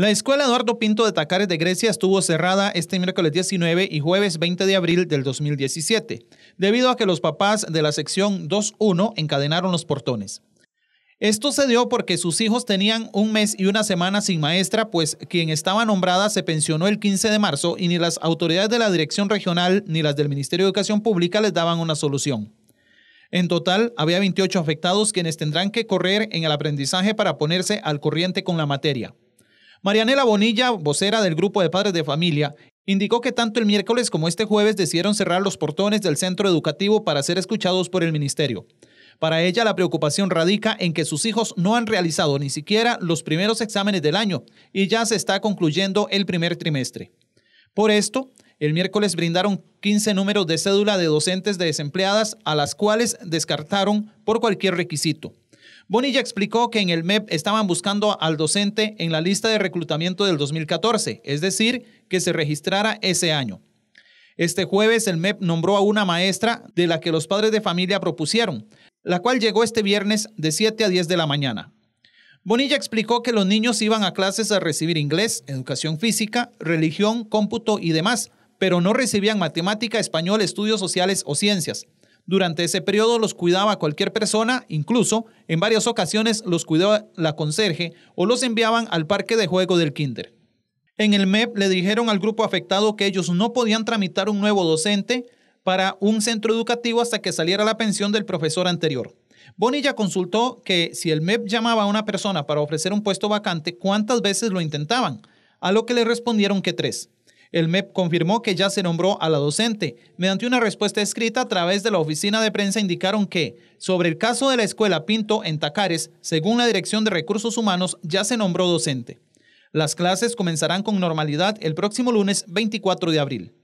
La escuela Eduardo Pinto de Tacares de Grecia estuvo cerrada este miércoles 19 y jueves 20 de abril del 2017, debido a que los papás de la sección 2.1 encadenaron los portones. Esto se dio porque sus hijos tenían un mes y una semana sin maestra, pues quien estaba nombrada se pensionó el 15 de marzo y ni las autoridades de la Dirección Regional ni las del Ministerio de Educación Pública les daban una solución. En total, había 28 afectados quienes tendrán que correr en el aprendizaje para ponerse al corriente con la materia. Marianela Bonilla, vocera del grupo de padres de familia, indicó que tanto el miércoles como este jueves decidieron cerrar los portones del centro educativo para ser escuchados por el ministerio. Para ella la preocupación radica en que sus hijos no han realizado ni siquiera los primeros exámenes del año y ya se está concluyendo el primer trimestre. Por esto, el miércoles brindaron 15 números de cédula de docentes de desempleadas a las cuales descartaron por cualquier requisito. Bonilla explicó que en el MEP estaban buscando al docente en la lista de reclutamiento del 2014, es decir, que se registrara ese año. Este jueves el MEP nombró a una maestra de la que los padres de familia propusieron, la cual llegó este viernes de 7 a 10 de la mañana. Bonilla explicó que los niños iban a clases a recibir inglés, educación física, religión, cómputo y demás, pero no recibían matemática, español, estudios sociales o ciencias. Durante ese periodo los cuidaba cualquier persona, incluso en varias ocasiones los cuidaba la conserje o los enviaban al parque de juego del kinder. En el MEP le dijeron al grupo afectado que ellos no podían tramitar un nuevo docente para un centro educativo hasta que saliera la pensión del profesor anterior. Bonilla consultó que si el MEP llamaba a una persona para ofrecer un puesto vacante, ¿cuántas veces lo intentaban? A lo que le respondieron que tres. El MEP confirmó que ya se nombró a la docente. Mediante una respuesta escrita a través de la oficina de prensa indicaron que, sobre el caso de la escuela Pinto en Tacares, según la Dirección de Recursos Humanos, ya se nombró docente. Las clases comenzarán con normalidad el próximo lunes 24 de abril.